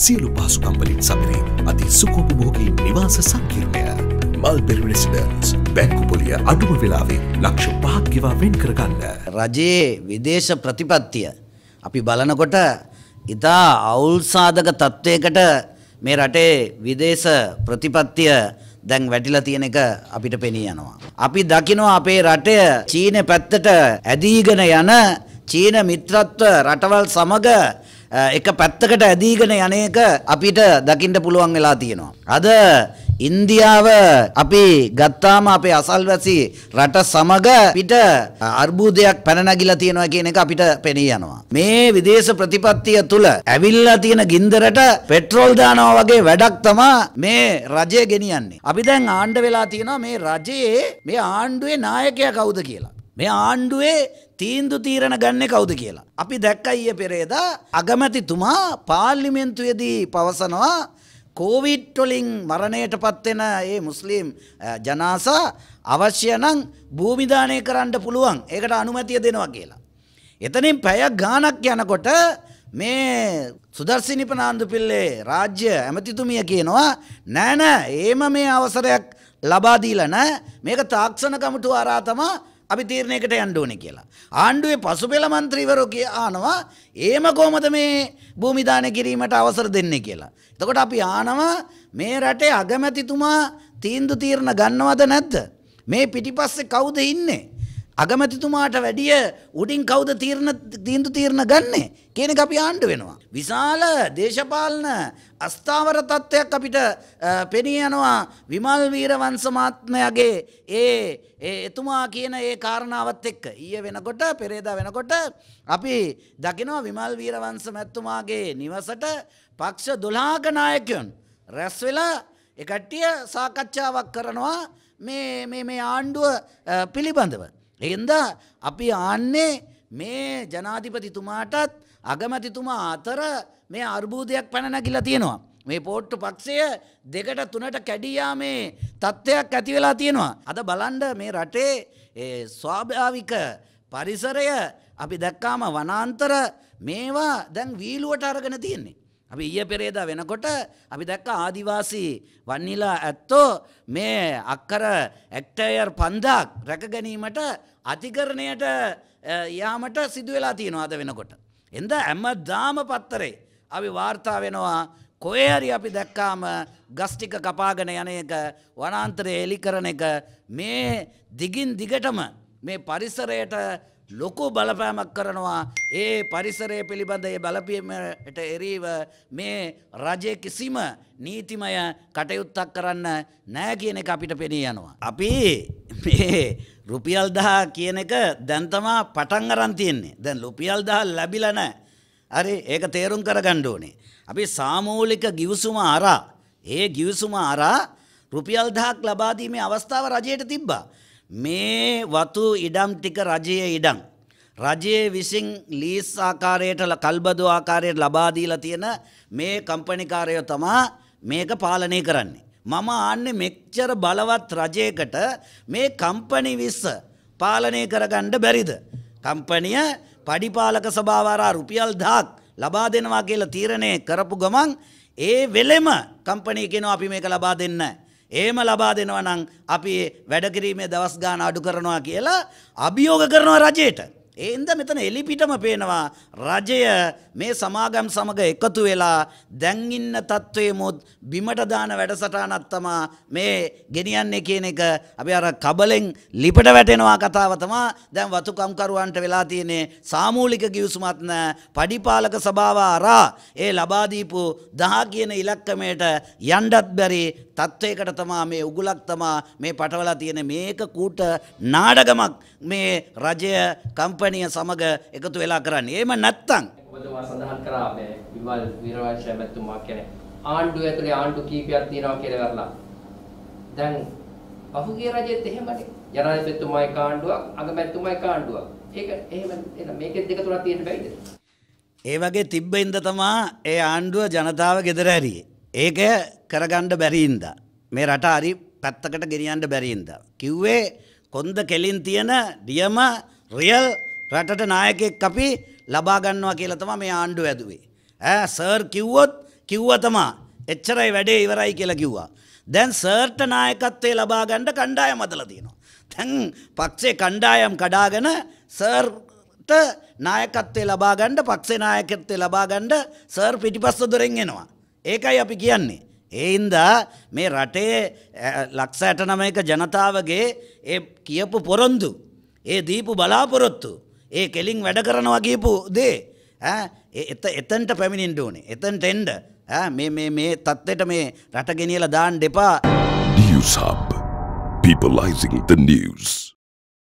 සියලු පාසුකම්වලින් සමරේ අති සුකෝපභෝගී නිවාස සංකීර්ණය. මල්බෙරි රෙසිඩන්ස් බැංකු පොලිය අඩුම වෙලාවේ ලක්ෂ පහක් ගෙවා වෙන් කරගන්න. රජයේ විදේශ ප්‍රතිපත්තිය අපි බලනකොට ඉතා අවුල් සාධක තත්ත්වයකට මේ රටේ විදේශ ප්‍රතිපත්තිය දැන් වැටිලා තියෙන එක අපිට පෙනී යනවා. අපි දකිනවා අපේ රටය චීන පැත්තට ඇදීගෙන යන චීන මිත්‍රත්ව රටවල් සමග එක පැත්තකට ඇදීගෙන යන අපිට දකිින්ට පුළුවන් වෙලා තියෙනවා. අද ඉන්දියාව අපි ගත්තාම අපේ අසල්වැසි රට සමග පිට අර්බුදයක් පැනනගිලා තියෙනවා කියන එක අපිට පෙනී යනවා. මේ විදේශ ප්‍රතිපත්තිය තුළ ඇවිල්ලා තියෙන ගින්දරට පෙට්‍රෝල් දානවා වගේ වැඩක් තමා මේ රජය ගෙනියන්නේ. අපි දැන් ආණ්ඩ වෙලා තියෙනවා මේ රජයේ මේ ආණ්ඩුවේ නායකයා කවුද කියලා. මේ ආණ්ඩුවේ තීන්දු තීරණ ගන්න කවුද කියලා. අපි දැක්කයිය පෙරේදා අගමැතිතුමා පාල්ලිමෙන්න්තුයේදී පවසනවා කෝවිට්ටොලින් මරණයට පත්වෙන ඒ මුස්ලිම් ජනාසා අවශ්‍ය නම් භූමිධානය කරන්න පුළුවන් ඒකට අනුමැතිය දෙනවා කියලා. එතනින් පැයක් ගානක් යනකොට මේ සුදර්සිනිපනාන්දු පිල්ලේ රාජ්‍ය ඇමතිතුමිය කියනවා නෑන ඒම මේ අවසරයක් ලබාදීලන මේක තාක්ෂණ කමටු අරාතමා අපි තීරණයකට යන්න ඕනේ කියලා. ආණ්ඩුවේ පසුබිල മന്ത്രിවරු කියනවා එහෙම කොහොමද මේ භූමි දාන කිරීමට අවසර දෙන්නේ කියලා. එතකොට අපි ආනවා මේ රටේ අගමැතිතුමා තීන්දුව තීරණ ගන්නවද නැද්ද? මේ පිටිපස්සේ කවුද ඉන්නේ? අගමැතිතුමාට වැඩිය උඩින් කවුද තීරණ තීන්දු තීරණ ගන්නේ කියන එක අපි ආණ්ඩු වෙනවා. විශාල දේශපාලන අස්ථාවර තත්ත්වයක් අපිට පෙනී යනවා විමල් වීරවංශ මාත්මයාගේ ඒ එතුමා කියන ඒ කාරණාවත් එක්ක ඊය වෙනකොට පෙරේදා වෙනකොට අපි දකිනවා විමල් වීරවංශ මැතිතුමාගේ නිවසට පක්ෂ 12ක නායකයන් රැස් වෙලා ඒ කට්ටිය සාකච්ඡාවක් කරනවා මේ මේ ආණ්ඩුව පිළිබඳව එහින්දා අපි ආන්නේ මේ ජනාධිපතිතුමාටත් අගමැතිතුමා අතර මේ අර්බූදයක් පැනනැකිලා තියෙනවා. මේ පෝට්ටු පක්ෂය දෙකට තුනට කැඩියා මේ තත්ත්වයක් ඇති වෙලා තියෙනවා. අද බලන්ඩ මේ රටේ ස්වාභාවික පරිසරය අපි දැක්කාම වනාන්තර මේවා දැන් වීලුවට අරගෙන තියෙන්නේ. අපි ඊය පෙරේදා වෙනකොට අපි දැක්ක ආදිවාසී වන්නේලා ඇත්තෝ මේ අක්කර ඇක්ටයර් පන්දක් රැකගැනීමට අධිකරණයට යාමට සිදුවෙලා තියෙනවාද වෙනකොට. එද ඇම දාම පත්තරේ අපි වාර්තා වෙනවා කොයහරි අපි දැක්කාම ගස්ටික කපාගෙන යන එක වනාන්තරය එලිකරන එක මේ දිගින් දිගටම මේ පරිසරයට ලොකු බලපෑමක් කරනවා ඒ පරිසරය පිළිබඳ ඒ බලපීමට එරීව මේ රජය කිසිම නීතිමය කටයුත්තක් කරන්න නෑ කියන එක අපිට පෙනී යනවා. අපි රුපියල්දා කියන එක දැන්තමා පටන් අරන්තියෙන්නේ දැන් ලුපියල්දා ලැබිලන හරි ඒක තේරුම් කරගණ්ඩ ඕනේ. අපි සාමූලික ගිවිසුම අරා ඒ ගිවිසුම අරා රුපියල්දාක් ලබාදීමේ අවස්ථාව රජයට තිබ්බා. මේ වතු ඉඩම් ටික රජයේ ඉඩම්. රජයේ විසින් ලීස් ආකාරයට කල්බදු ආකාරයට ලබා දීලා තියෙන මේ කම්පනිකාරයෝ තමා මේක පාලනය කරන්නේ. මම ආන්නේ මෙච්චර බලවත් රජයකට මේ කම්පනි විස්ස පාලනය කරගන්න බැරිද. කම්පනිය පඩිපාලක සභාවාරා රුපියල් දාක් ලබා දෙනවා කියලා තීරණය කරපු ගමන් ඒ වෙලෙම කම්පනී කෙනවා අපි මේක ලබා දෙන්න. ඒම ලබා දෙනවා නම් අපි වැඩකිරීමේ දවස් ගාන අඩු කරනවා කියලා අභියෝග කරනවා රජයට. ඒන්ද මෙතන එලිපිටම පේනවා රජය මේ සමාගම් සමඟ එකතු වෙලා දැන්ඉන්න තත්ත්වයමුත් බිමට දාන වැඩසටානත්තමා මේ ගෙනියන්නේ කියන එක අපි අර කබලෙන් ලිපට වැටෙනවා කතාවතමා දැන් වතුකම්කරුවන්ට වෙලා තියනේ සාමූලික ගිවසුමත්න පඩිපාලක සභාව අරා ඒ ලබාදීපු දහ කියන ඉලක්කමයට යන්ඩත් බැරි තත්ත්වයකට තමා මේ උගුලක් තමා මේ පටවලා තියෙන මේක කූට නාඩගමක් මේ රජය කම්පනිය සමග එකතු වෙලා කරන්න ඒම නැත්තං සඳහන් කරා විවල් විරවංශය මැත්තුමා කෙනෙ ආණ්ඩුව ඇතුලේ ආණ්ඩු කීපයක් තියෙනවා කියලා කරලා දැන් පහුගිය රජෙත් එහෙමනේ ජනාධිපතිතුමායි කාණ්ඩුවක් අගමැතිතුමායි කාණ්ඩුවක් ඒක එහෙම එහෙනම් මේකෙත් දෙක තුනක් තියෙන්න බැයිද ඒ වගේ තිබ්බෙන්ද තමා ඒ ආණ්ඩුව ජනතාව ගෙදර ඇරියේ ඒක කරගණ්ඩ බැරීන්ද. මේ රට හරි පැත්තකට ගෙනියන්ඩ බැරීන්ද. කිව්වේ කොන්ද කෙලින් තියෙන දියම රියල් රටට නායකෙක් අපි ලබාගන්නවා කියලතම මේ ආණ්ඩු ඇදුවේ. ඇ සර් කිව්වොත් කිව්වතමා එච්චරයි වැඩේ ඉවරයි කියලා කිව්වා. දැන් සර්ට නායකත්වේ ලබාගණ්ඩ කණ්ඩාය මදල තියෙනවා. තැන් පක්ෂේ කණ්ඩායම් කඩාගෙන සර්ට නායකත්වේ ලබාගණ්ඩ පක්ෂේ නායකත්තේ ලබාගණ්ඩ සර් පිටිපස්ස දුරෙන් එෙනවා. ඒකයි අපි කියන්නේ. ඒයින්දා මේ රටේ ලක්ෂ ඇට නමයක ජනතාවගේ ඒ කියපු පොරොන්දු. ඒ දීපු බලාපොරොත්තු. ඒ කෙලින් වැඩ කරනවා කියපු දේ. එත එතන්ට පැමිණින්ට ඕනේ. එතන්ට එන්ඩ මේ තත්ත්වයට මේ රටගෙනියල දාන් දෙපා. News Hub. Peopleizing the news.